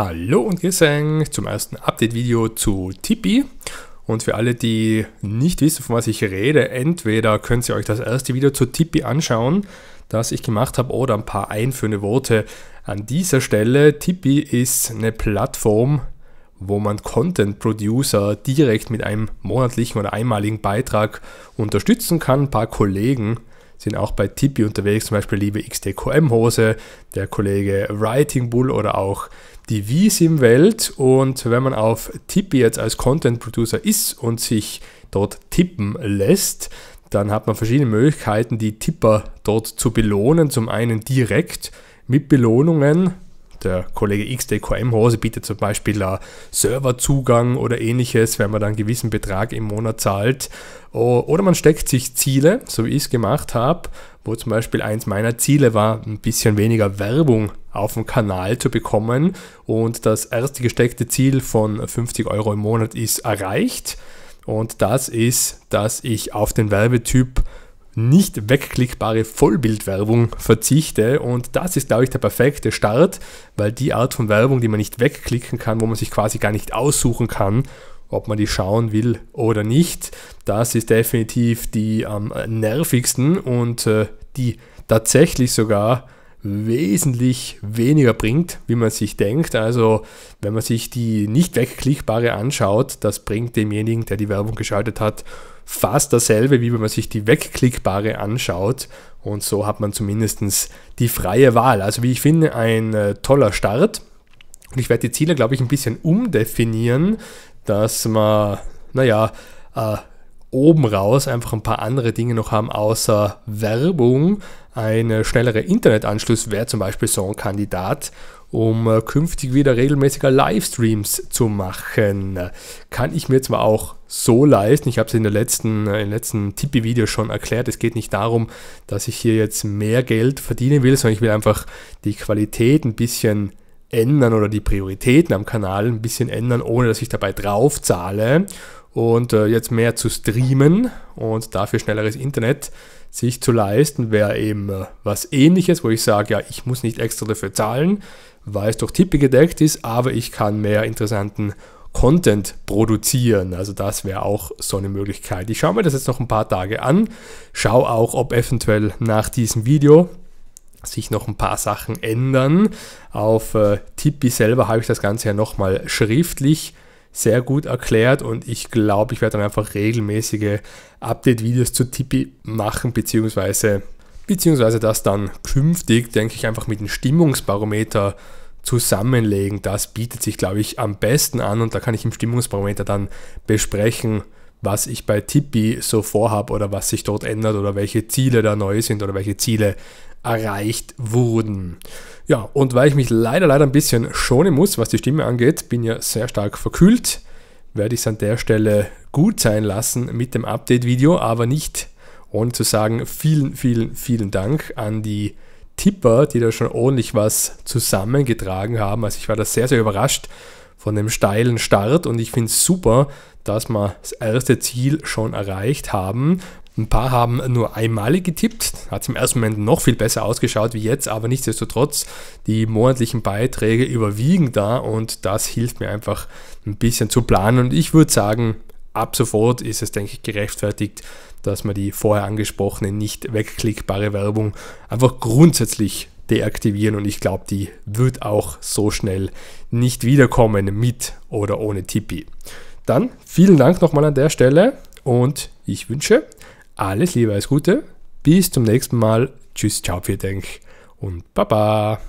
Hallo und Gesang zum ersten Update-Video zu Tipi. Und für alle, die nicht wissen, von was ich rede, entweder könnt ihr euch das erste Video zu Tipi anschauen, das ich gemacht habe, oder ein paar einführende Worte an dieser Stelle. Tipi ist eine Plattform, wo man Content-Producer direkt mit einem monatlichen oder einmaligen Beitrag unterstützen kann, ein paar Kollegen sind auch bei Tippi unterwegs, zum Beispiel liebe xdqm hose der Kollege Writing Bull oder auch die Wiesim-Welt. Und wenn man auf Tippi jetzt als Content Producer ist und sich dort tippen lässt, dann hat man verschiedene Möglichkeiten, die Tipper dort zu belohnen. Zum einen direkt mit Belohnungen, der Kollege XDKM Hose bietet zum Beispiel uh, Serverzugang oder ähnliches, wenn man dann einen gewissen Betrag im Monat zahlt. oder man steckt sich Ziele, so wie ich es gemacht habe, wo zum Beispiel eins meiner Ziele war, ein bisschen weniger Werbung auf dem Kanal zu bekommen. Und das erste gesteckte Ziel von 50 Euro im Monat ist erreicht. Und das ist, dass ich auf den Werbetyp nicht wegklickbare Vollbildwerbung verzichte. Und das ist, glaube ich, der perfekte Start, weil die Art von Werbung, die man nicht wegklicken kann, wo man sich quasi gar nicht aussuchen kann, ob man die schauen will oder nicht, das ist definitiv die am nervigsten und äh, die tatsächlich sogar wesentlich weniger bringt, wie man sich denkt. Also wenn man sich die nicht wegklickbare anschaut, das bringt demjenigen, der die Werbung geschaltet hat, fast dasselbe, wie wenn man sich die wegklickbare anschaut. Und so hat man zumindest die freie Wahl. Also wie ich finde, ein äh, toller Start. Und ich werde die Ziele, glaube ich, ein bisschen umdefinieren, dass man, naja, äh, oben raus einfach ein paar andere Dinge noch haben, außer Werbung. Ein äh, schnellerer Internetanschluss wäre zum Beispiel so ein Kandidat, um äh, künftig wieder regelmäßiger Livestreams zu machen. Kann ich mir zwar auch so leisten, ich habe es in der letzten, äh, letzten Tippi-Video schon erklärt, es geht nicht darum, dass ich hier jetzt mehr Geld verdienen will, sondern ich will einfach die Qualität ein bisschen ändern oder die Prioritäten am Kanal ein bisschen ändern, ohne dass ich dabei drauf zahle und äh, jetzt mehr zu streamen und dafür schnelleres Internet sich zu leisten, wäre eben äh, was ähnliches, wo ich sage, ja, ich muss nicht extra dafür zahlen, weil es durch Tippi gedeckt ist, aber ich kann mehr interessanten Content produzieren. Also das wäre auch so eine Möglichkeit. Ich schaue mir das jetzt noch ein paar Tage an, schaue auch, ob eventuell nach diesem Video sich noch ein paar Sachen ändern. Auf äh, Tippi selber habe ich das Ganze ja nochmal schriftlich sehr gut erklärt und ich glaube, ich werde dann einfach regelmäßige Update-Videos zu Tippi machen, beziehungsweise, beziehungsweise das dann künftig, denke ich, einfach mit dem Stimmungsbarometer zusammenlegen. Das bietet sich, glaube ich, am besten an und da kann ich im Stimmungsbarometer dann besprechen, was ich bei Tippi so vorhabe oder was sich dort ändert oder welche Ziele da neu sind oder welche Ziele erreicht wurden. Ja, und weil ich mich leider, leider ein bisschen schonen muss, was die Stimme angeht, bin ja sehr stark verkühlt, werde ich es an der Stelle gut sein lassen mit dem Update-Video, aber nicht ohne zu sagen, vielen, vielen, vielen Dank an die Tipper, die da schon ordentlich was zusammengetragen haben. Also ich war da sehr, sehr überrascht von dem steilen Start und ich finde es super, dass wir das erste Ziel schon erreicht haben. Ein paar haben nur einmalig getippt. Hat es im ersten Moment noch viel besser ausgeschaut wie jetzt, aber nichtsdestotrotz, die monatlichen Beiträge überwiegen da und das hilft mir einfach ein bisschen zu planen. Und ich würde sagen, ab sofort ist es, denke ich, gerechtfertigt, dass man die vorher angesprochene nicht wegklickbare Werbung einfach grundsätzlich deaktivieren und ich glaube, die wird auch so schnell nicht wiederkommen mit oder ohne Tippi. Dann vielen Dank nochmal an der Stelle und ich wünsche alles Liebe, alles Gute. Bis zum nächsten Mal. Tschüss, ciao, vielen Dank und Baba.